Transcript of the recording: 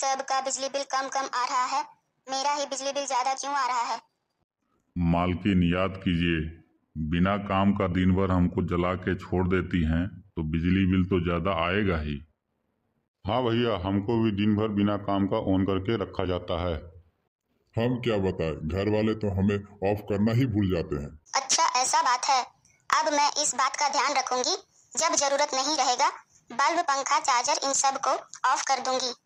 सबका बिजली बिल कम कम आ रहा है मेरा ही बिजली बिल ज्यादा क्यों आ रहा है मालकिन याद कीजिए बिना काम का दिन भर हमको जला के छोड़ देती हैं तो बिजली बिल तो ज्यादा आएगा ही हाँ भैया हमको भी दिन भर बिना काम का ऑन करके रखा जाता है हम क्या बताएं घर वाले तो हमें ऑफ करना ही भूल जाते हैं अच्छा ऐसा बात है अब मैं इस बात का ध्यान रखूंगी जब जरूरत नहीं रहेगा बल्ब पंखा चार्जर इन सब को ऑफ कर दूंगी